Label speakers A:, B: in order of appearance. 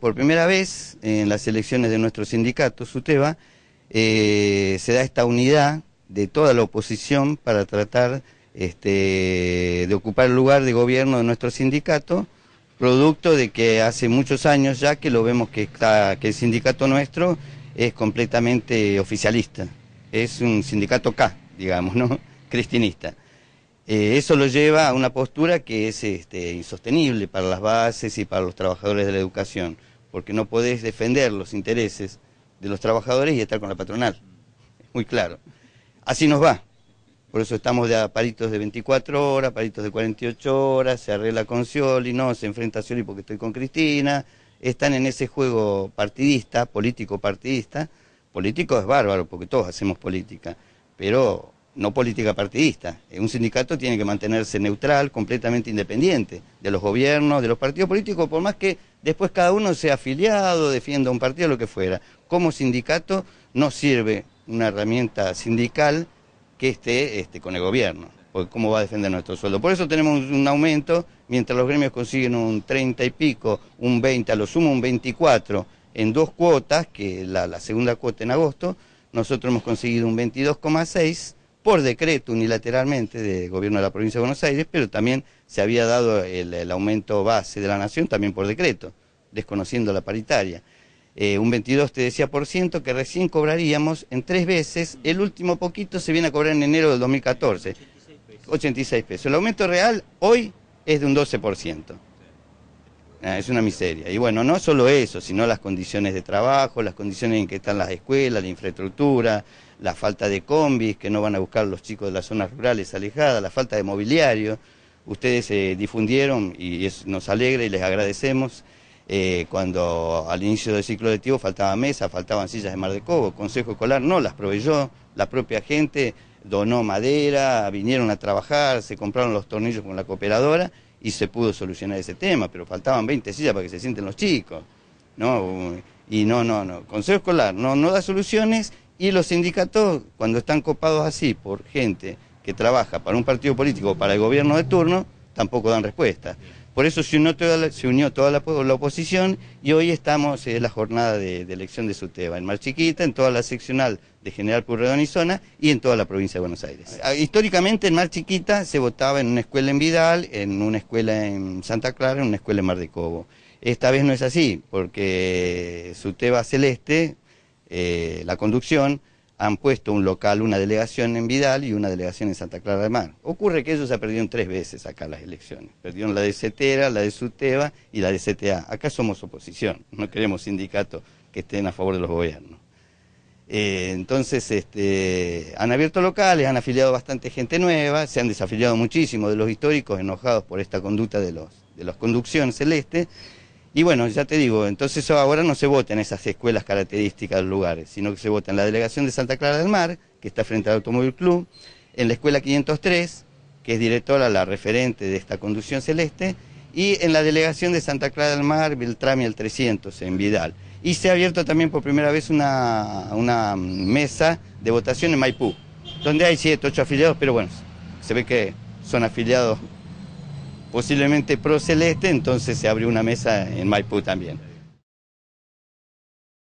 A: Por primera vez en las elecciones de nuestro sindicato, SUTEBA, eh, se da esta unidad de toda la oposición para tratar este, de ocupar el lugar de gobierno de nuestro sindicato, producto de que hace muchos años ya que lo vemos que, que el sindicato nuestro es completamente oficialista, es un sindicato K, digamos, ¿no? Cristinista. Eh, eso lo lleva a una postura que es este, insostenible para las bases y para los trabajadores de la educación, porque no podés defender los intereses de los trabajadores y estar con la patronal. Es muy claro. Así nos va. Por eso estamos de a paritos de 24 horas, paritos de 48 horas, se arregla con Scioli, no, se enfrenta a Scioli porque estoy con Cristina. Están en ese juego partidista, político-partidista. Político es bárbaro porque todos hacemos política, pero no política partidista. Eh, un sindicato tiene que mantenerse neutral, completamente independiente de los gobiernos, de los partidos políticos, por más que después cada uno sea afiliado, defienda un partido, lo que fuera. Como sindicato no sirve una herramienta sindical que esté este, con el gobierno, porque cómo va a defender nuestro sueldo. Por eso tenemos un aumento, mientras los gremios consiguen un 30 y pico, un 20, a lo sumo un 24, en dos cuotas, que la, la segunda cuota en agosto, nosotros hemos conseguido un 22,6 por decreto unilateralmente del gobierno de la provincia de Buenos Aires, pero también se había dado el, aumento base de la nación también por decreto, desconociendo la paritaria. Eh, un 22 te decía por ciento que recién cobraríamos en tres veces, el último poquito se viene a cobrar en enero del 2014, 86 pesos. El aumento real hoy es de un 12%. Ah, es una miseria. Y bueno, no solo eso, sino las condiciones de trabajo, las condiciones en que están las escuelas, la infraestructura, la falta de combis que no van a buscar los chicos de las zonas rurales alejadas, la falta de mobiliario. Ustedes se eh, difundieron y nos alegra y les agradecemos. Eh, cuando al inicio del ciclo lectivo faltaba mesa, faltaban sillas de Mar de Cobo, Consejo Escolar no las proveyó, la propia gente donó madera, vinieron a trabajar, se compraron los tornillos con la cooperadora y se pudo solucionar ese tema, pero faltaban 20 sillas para que se sienten los chicos. ¿no? Y no, no, no. Consejo Escolar no, no da soluciones y los sindicatos, cuando están copados así por gente que trabaja para un partido político o para el gobierno de turno, tampoco dan respuesta. Por eso se unió toda la, oposición y hoy estamos en eh, la jornada de, elección de SUTEBA, en Mar Chiquita, en toda la seccional de General Purredón y Zona y en toda la provincia de Buenos Aires. Ah, históricamente en Mar Chiquita se votaba en una escuela en Vidal, en una escuela en Santa Clara, en una escuela en Mar de Cobo. Esta vez no es así, porque SUTEBA Celeste, eh, la conducción, han puesto un local, una delegación en Vidal y una delegación en Santa Clara de Mar. Ocurre que ellos ya perdieron tres veces acá las elecciones. Perdieron la de CETERA, la de SUTEBA y la de CTA. Acá somos oposición, no queremos sindicatos que estén a favor de los gobiernos. Eh, entonces, este, han abierto locales, han afiliado bastante gente nueva, se han desafiliado muchísimo de los históricos enojados por esta conducta de los, de las conducciones celeste. Y bueno, ya te digo, entonces ahora no se vota en esas escuelas características de los lugares, sino que se vota en la delegación de Santa Clara del Mar, que está frente al Automóvil Club, en la escuela 503, que es directora, la referente de esta conducción celeste, y en la delegación de Santa Clara del Mar, Beltrami el 300, en Vidal. Y se ha abierto también por primera vez una, una mesa de votación en Maipú, donde hay 7, 8 afiliados, pero bueno, se ve que son afiliados posiblemente pro celeste, entonces se abrió una mesa en Maipú también.